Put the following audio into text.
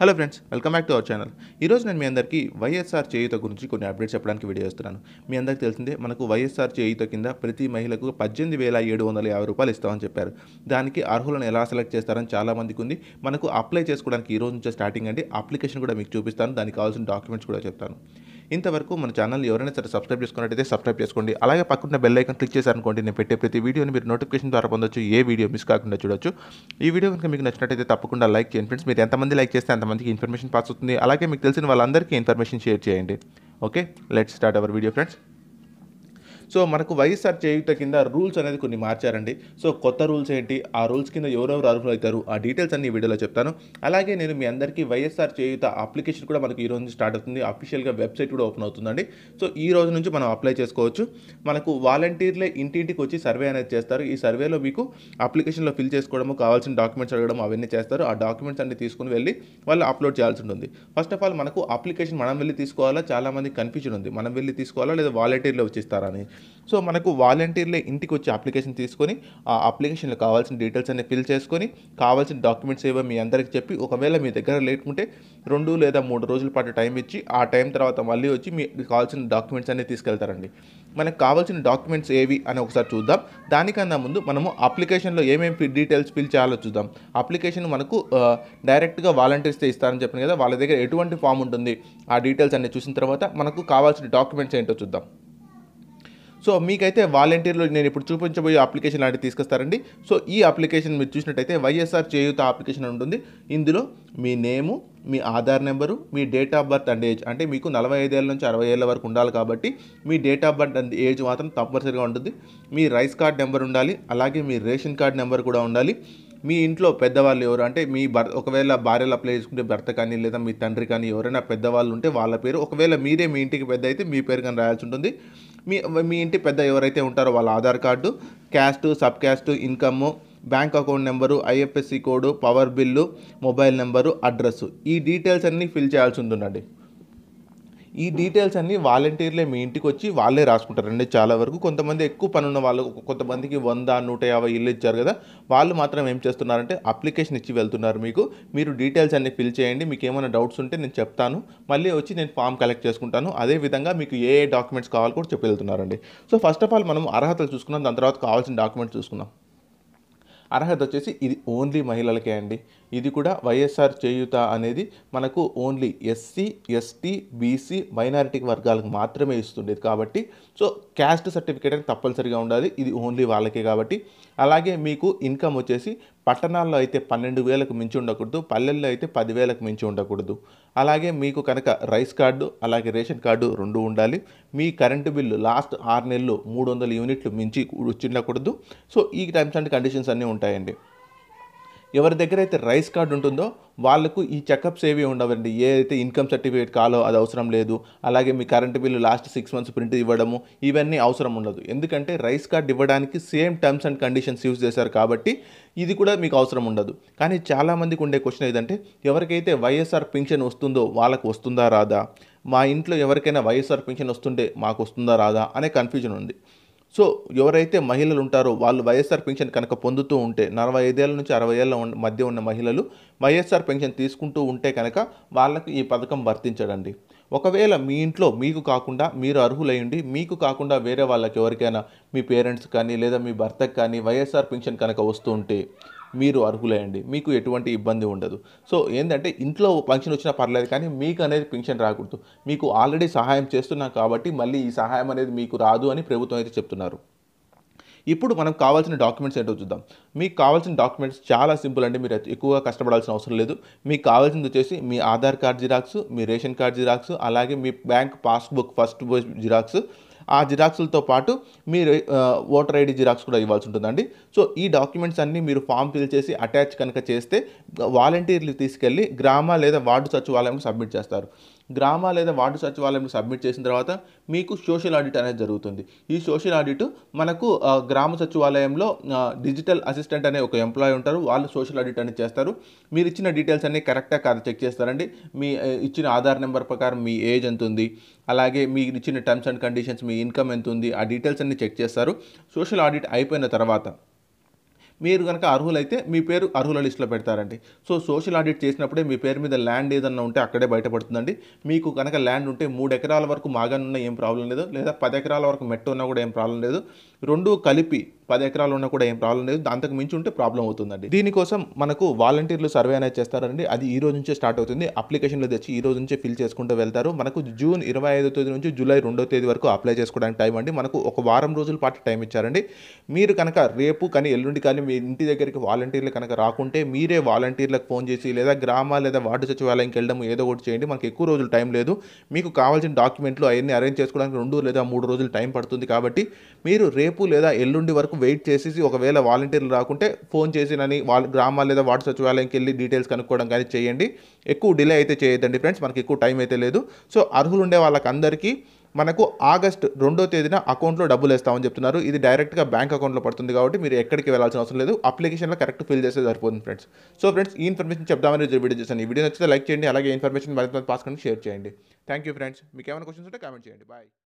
hello friends welcome back to our channel ఈరోజు నేను మీ అందరికీ వైఎస్ఆర్ చేయుత గురించి కొన్ని అప్డేట్స్ చెప్పడానికి వీడియో వస్తున్నాను మీ అందరికీ తెలిసిందే మనకు వైఎస్ఆర్ చేయుత కింద ప్రతి మహిళకు పద్దెనిమిది వేల ఏడు వందల యాభై రూపాయలు ఇస్తామని చెప్పారు దానికి అర్హులను ఎలా సెలెక్ట్ చేస్తారని చాలామందికి ఉంది మనకు అప్లై చేసుకోవడానికి ఈ రోజు నుంచే స్టార్టింగ్ అండి అప్లికేషన్ కూడా మీకు చూపిస్తాను దానికి కావాల్సిన డాక్యుమెంట్స్ కూడా చెప్తాను ఇంతవరకు మన ఛానల్ ఎవరైనా సరే సబ్స్క్రైబ్ చేసుకున్నట్టయితే సబ్స్క్రైబ్ చేసుకోండి అలాగే పక్కన బెల్ ఐకన్ క్లిక్ చేశారనుకోండి నేను పెట్టే ప్రతి వీడియోని మీరు నోటిఫికేషన్ ద్వారా పొందొచ్చు ఏ వీడియో మిస్ కాకుండా చూడొచ్చు ఈ వీడియో కనుక మీకు నచ్చినట్టయితే తప్పకుండా లైక్ చేయండి ఫ్రెండ్స్ మీరు ఎంతమంది లైక్ చేస్తే అంతమందికి ఇన్ఫర్మేషన్ పాస్ అవుతుంది అలాగే మీకు తెలిసిన వాళ్ళందరికీ ఇన్ఫర్మేషన్ షేర్ చేయండి okay let start our video friends so మనకు వైఎస్ఆర్ చేయుట కింద రూల్స్ అనేది కొన్ని మార్చారండి సో కొత్త రూల్స్ ఏంటి ఆ రూల్స్ కింద ఎవరెవరు అర్హులు అవుతారు ఆ డీటెయిల్స్ అన్ని వీడియోలో చెప్తాను అలాగే నేను మీ అందరికీ వైఎస్ఆర్ చేయుత అప్లికేషన్ కూడా మనకు ఈ రోజు స్టార్ట్ అవుతుంది అఫీషియల్గా వెబ్సైట్ కూడా ఓపెన్ అవుతుందండి సో ఈ రోజు నుంచి మనం అప్లై చేసుకోవచ్చు మనకు వాలంటీర్లే ఇంటింటికి వచ్చి సర్వే అనేది చేస్తారు ఈ సర్వేలో మీకు అప్లికేషన్లో ఫిల్ చేసుకోవడము కావాల్సిన డాక్యుమెంట్స్ అడగడం అవన్నీ చేస్తారు ఆ డాక్యుమెంట్స్ అన్ని తీసుకుని వెళ్ళి వాళ్ళు అప్లోడ్ చేయాల్సి ఉంటుంది ఫస్ట్ ఆఫ్ ఆల్ మనకు అప్లికేషన్ మనం వెళ్ళి తీసుకోవాలా చాలామంది కన్ఫ్యూజన్ ఉంది మనం వెళ్ళి తీసుకోవాలా లేదా వాలంటీర్లో వచ్చిస్తారని సో మనకు వాలంటీర్లే ఇంటికి వచ్చి అప్లికేషన్ తీసుకొని ఆ అప్లికేషన్లో కావాల్సిన డీటెయిల్స్ అన్ని ఫిల్ చేసుకొని కావాల్సిన డాక్యుమెంట్స్ ఏవో మీ అందరికి చెప్పి ఒకవేళ మీ దగ్గర లేకుంటే రెండు లేదా మూడు రోజుల పాటు టైం ఇచ్చి ఆ టైం తర్వాత మళ్ళీ వచ్చి మీకు కావాల్సిన డాక్యుమెంట్స్ అన్ని తీసుకెళ్తారండి మనకు కావాల్సిన డాక్యుమెంట్స్ ఏవి అని ఒకసారి చూద్దాం దానికన్నా ముందు మనము అప్లికేషన్లో ఏమేమి డీటెయిల్స్ ఫిల్ చేయాలో చూద్దాం అప్లికేషన్ మనకు డైరెక్ట్గా వాలంటీర్స్తో ఇస్తారని చెప్పాను కదా వాళ్ళ దగ్గర ఎటువంటి ఫామ్ ఉంటుంది ఆ డీటెయిల్స్ అన్ని చూసిన తర్వాత మనకు కావాల్సిన డాక్యుమెంట్స్ ఏంటో చూద్దాం సో మీకైతే వాలంటీర్లు నేను ఇప్పుడు చూపించబోయే అప్లికేషన్ లాంటివి తీసుకొస్తారండి సో ఈ అప్లికేషన్ మీరు చూసినట్టయితే వైఎస్ఆర్ చేయూత అప్లికేషన్ ఉంటుంది ఇందులో మీ నేము మీ ఆధార్ నెంబరు మీ date of birth and age అంటే మీకు నలభై ఐదేళ్ళ నుంచి అరవై ఏళ్ళ వరకు ఉండాలి కాబట్టి మీ date of birth and age మాత్రం తప్పనిసరిగా ఉంటుంది మీ రైస్ కార్డ్ నెంబర్ ఉండాలి అలాగే మీ రేషన్ కార్డ్ నెంబర్ కూడా ఉండాలి మీ ఇంట్లో పెద్దవాళ్ళు ఎవరు అంటే మీ భర్ ఒకవేళ భార్యలు అప్లై చేసుకుంటే భర్త కానీ లేదా మీ తండ్రి కానీ ఎవరైనా పెద్దవాళ్ళు ఉంటే వాళ్ళ పేరు ఒకవేళ మీరే మీ ఇంటికి పెద్ద అయితే మీ పేరు కానీ రాయాల్సి ఉంటుంది మీ మీ ఇంటి పెద్ద ఎవరైతే ఉంటారో వాళ్ళ Aadhaar card caste sub caste income bank account number IFSC code power bill mobile number address ఈ డీటెయిల్స్ అన్నీ ఫిల్ చేయాల్సి ఉంటుందండి ఈ డీటెయిల్స్ అన్నీ వాలంటీర్లే మీ ఇంటికి వచ్చి వాళ్ళే రాసుకుంటారండి చాలా వరకు కొంతమంది ఎక్కువ పని ఉన్న వాళ్ళు కొంతమందికి వంద నూట యాభై ఇల్లు ఇచ్చారు కదా వాళ్ళు మాత్రం ఏం చేస్తున్నారంటే అప్లికేషన్ ఇచ్చి వెళ్తున్నారు మీకు మీరు డీటెయిల్స్ అన్ని ఫిల్ చేయండి మీకు ఏమైనా డౌట్స్ ఉంటే నేను చెప్తాను మళ్ళీ వచ్చి నేను ఫామ్ కలెక్ట్ చేసుకుంటాను అదేవిధంగా మీకు ఏ ఏ డాక్యుమెంట్స్ కావాలో కూడా చెప్పి వెళ్తున్నారండి సో ఫస్ట్ ఆఫ్ ఆల్ మనం అర్హతలు చూసుకున్నాం దాని తర్వాత కావాల్సిన డాక్యుమెంట్స్ చూసుకున్నాం అర్హత వచ్చేసి ఇది ఓన్లీ మహిళలకే అండి ఇది కూడా వైఎస్ఆర్ చేయుత అనేది మనకు only SC ST BC minority వర్గాలకు మాత్రమే ఇస్తుండేది కాబట్టి సో క్యాస్ట్ సర్టిఫికేట్ అనేది తప్పనిసరిగా ఉండాలి ఇది ఓన్లీ వాళ్ళకే కాబట్టి అలాగే మీకు ఇన్కమ్ వచ్చేసి పట్టణాల్లో అయితే పన్నెండు వేలకు మించి ఉండకూడదు పల్లెల్లో అయితే పదివేలకు మించి ఉండకూడదు అలాగే మీకు కనుక రైస్ కార్డు అలాగే రేషన్ కార్డు రెండు ఉండాలి మీ కరెంటు బిల్లు లాస్ట్ ఆరు నెలలు మూడు వందల యూనిట్లు మించి వచ్చిండకూడదు సో ఈ టైమ్స్ అండ్ కండిషన్స్ అన్నీ ఉంటాయండి ఎవరి దగ్గర అయితే రైస్ కార్డు ఉంటుందో వాళ్ళకు ఈ చెకప్స్ ఏవి ఉండవండి ఏదైతే ఇన్కమ్ సర్టిఫికేట్ కాలో అది అవసరం లేదు అలాగే మీ current bill last six months print ఇవ్వడము ఇవన్నీ అవసరం ఉండదు ఎందుకంటే రైస్ కార్డు ఇవ్వడానికి same terms and conditions use చేశారు కాబట్టి ఇది కూడా మీకు అవసరం ఉండదు కానీ చాలామందికి ఉండే క్వశ్చన్ ఏంటంటే ఎవరికైతే వైఎస్ఆర్ పెన్షన్ వస్తుందో వాళ్ళకు వస్తుందా రాదా మా ఇంట్లో ఎవరికైనా వైఎస్ఆర్ పెన్షన్ వస్తుంటే మాకు వస్తుందా రాదా అనే కన్ఫ్యూజన్ ఉంది సో ఎవరైతే మహిళలు ఉంటారో వాళ్ళు వైఎస్ఆర్ పెన్షన్ కనుక పొందుతూ ఉంటే నలభై ఐదేళ్ల నుంచి అరవై ఏళ్ళ మధ్య ఉన్న మహిళలు వైఎస్ఆర్ పెన్షన్ తీసుకుంటూ ఉంటే కనుక వాళ్ళకు ఈ పథకం వర్తించడండి ఒకవేళ మీ ఇంట్లో మీకు కాకుండా మీరు అర్హులయ్యండి మీకు కాకుండా వేరే వాళ్ళకి ఎవరికైనా మీ పేరెంట్స్ కానీ లేదా మీ భర్తకు కానీ వైఎస్ఆర్ పెన్షన్ కనుక వస్తూ ఉంటే మీరు అర్హులయండి మీకు ఎటువంటి ఇబ్బంది ఉండదు సో ఏంటంటే ఇంట్లో ఫంక్షన్ వచ్చినా పర్లేదు కానీ మీకు అనేది పెన్షన్ రాకూడదు మీకు ఆల్రెడీ సహాయం చేస్తున్నాం కాబట్టి మళ్ళీ ఈ సహాయం అనేది మీకు రాదు అని ప్రభుత్వం అయితే చెప్తున్నారు ఇప్పుడు మనం కావాల్సిన డాక్యుమెంట్స్ ఏంటో చూద్దాం మీకు కావాల్సిన డాక్యుమెంట్స్ చాలా సింపుల్ అండి మీరు ఎక్కువగా కష్టపడాల్సిన అవసరం లేదు మీకు కావాల్సింది వచ్చేసి మీ ఆధార్ కార్డ్ జిరాక్స్ మీ రేషన్ కార్డ్ జిరాక్స్ అలాగే మీ బ్యాంక్ పాస్బుక్ ఫస్ట్ జిరాక్స్ ఆ జిరాక్స్లతో పాటు మీరు ఓటర్ ఐడి జిరాక్స్ కూడా ఇవ్వాల్సి ఉంటుందండి సో ఈ డాక్యుమెంట్స్ అన్నీ మీరు ఫామ్ ఫిల్ చేసి అటాచ్ కనుక చేస్తే వాలంటీర్లు తీసుకెళ్ళి గ్రామ లేదా వార్డు సచివాలయంకి సబ్మిట్ చేస్తారు గ్రామ లేదా వార్డు సచివాలయంలో సబ్మిట్ చేసిన తర్వాత మీకు సోషల్ ఆడిట్ అనేది జరుగుతుంది ఈ సోషల్ ఆడిట్ మనకు గ్రామ సచివాలయంలో డిజిటల్ అసిస్టెంట్ అనే ఒక ఎంప్లాయీ ఉంటారు వాళ్ళు సోషల్ ఆడిట్ అనేది చేస్తారు మీరు ఇచ్చిన డీటెయిల్స్ అన్నీ కరెక్టా కాదు చెక్ చేస్తారండి మీ ఇచ్చిన ఆధార్ నెంబర్ ప్రకారం మీ ఏజ్ ఎంత ఉంది అలాగే మీరు ఇచ్చిన టర్మ్స్ అండ్ కండిషన్స్ మీ ఇన్కమ్ ఎంత ఉంది ఆ డీటెయిల్స్ అన్నీ చెక్ చేస్తారు సోషల్ ఆడిట్ అయిపోయిన తర్వాత మీరు కనుక అర్హులైతే మీ పేరు అర్హుల లిస్టులో పెడతారండి సో సోషల్ ఆడిట్ చేసినప్పుడే మీ పేరు మీద ల్యాండ్ ఏదన్నా ఉంటే అక్కడే బయటపడుతుందండి మీకు కనుక ల్యాండ్ ఉంటే మూడు ఎకరాల వరకు మాగానున్న ఏం ప్రాబ్లం లేదు లేదా పది ఎకరాల వరకు మెట్టు ఉన్నా కూడా ఏం ప్రాబ్లం లేదు రెండు కలిపి పది ఎకరాలు ఉన్నా కూడా ఏం ప్రాబ్లం లేదు దాంతకు మించి ఉంటే ప్రాబ్లం అవుతుందండి దీనికోసం మనకు వాలంటీర్లు సర్వే అనేది చేస్తారండి అది ఈ రోజు నుంచే స్టార్ట్ అవుతుంది అప్లికేషన్లు తెచ్చి ఈ రోజు నుంచే ఫిల్ చేసుకుంటూ వెళ్తారు మనకు జూన్ ఇరవై ఐదో తేదీ నుంచి జూలై రెండో తేదీ వరకు అప్లై చేసుకోవడానికి టైం అండి మనకు ఒక వారం రోజుల పాటు టైం ఇచ్చారండి మీరు కనుక రేపు కానీ ఎల్లుండి కానీ మీ ఇంటి దగ్గరికి వాలంటీర్లు కనుక రాకుంటే మీరే వాలంటీర్లకు ఫోన్ చేసి లేదా గ్రామ లేదా వార్డు సచివాలయంకి వెళ్ళడం ఏదో ఒకటి చేయండి మనకు ఎక్కువ రోజులు టైం లేదు మీకు కావాల్సిన డాక్యుమెంట్లు అవన్నీ అరేంజ్ చేసుకోవడానికి రెండు లేదా మూడు రోజులు టైం పడుతుంది కాబట్టి మీరు రేపు లేదా ఎల్లుండి వరకు వెయిట్ చేసేసి ఒకవేళ వాలంటీర్లు రాకుంటే ఫోన్ నని వాళ్ళ గ్రామాల లేదా వార్డు సచివాలయంకి వెళ్ళి డీటెయిల్స్ కనుక్కోవడం కానీ చేయండి ఎక్కువ డిలే అయితే చేయొద్దండి ఫ్రెండ్స్ మనకి ఎక్కువ టైం అయితే లేదు సో అర్హులు ఉండే వాళ్ళకందరికీ మనకు ఆగస్ట్ రెండో తేదీన అకౌంట్లో డబ్బులు వేస్తామని చెప్తున్నారు ఇది డైరెక్ట్గా బ్యాంక్ అకౌంట్లో పడుతుంది కాబట్టి మీరు ఎక్కడికి వెళ్ళాల్సిన అవసరం లేదు అప్లికేషన్లో కరెక్ట్ ఫిల్ చేస్తే సరిపోతుంది ఫ్రెండ్స్ సో ఫ్రెండ్స్ ఈ ఇన్ఫర్మేషన్ చెప్దామని వీడియో చేశాను ఈ వీడియో నచ్చితే లైక్ చేయండి అలాగే ఇన్ఫర్మేషన్ మరింత పాస్ షేర్ చేయండి థ్యాంక్ యూ ఫ్రెండ్స్ మీకు ఏమైనా క్వశ్చన్స్ ఉంటే కామెంట్ చేయండి బాయ్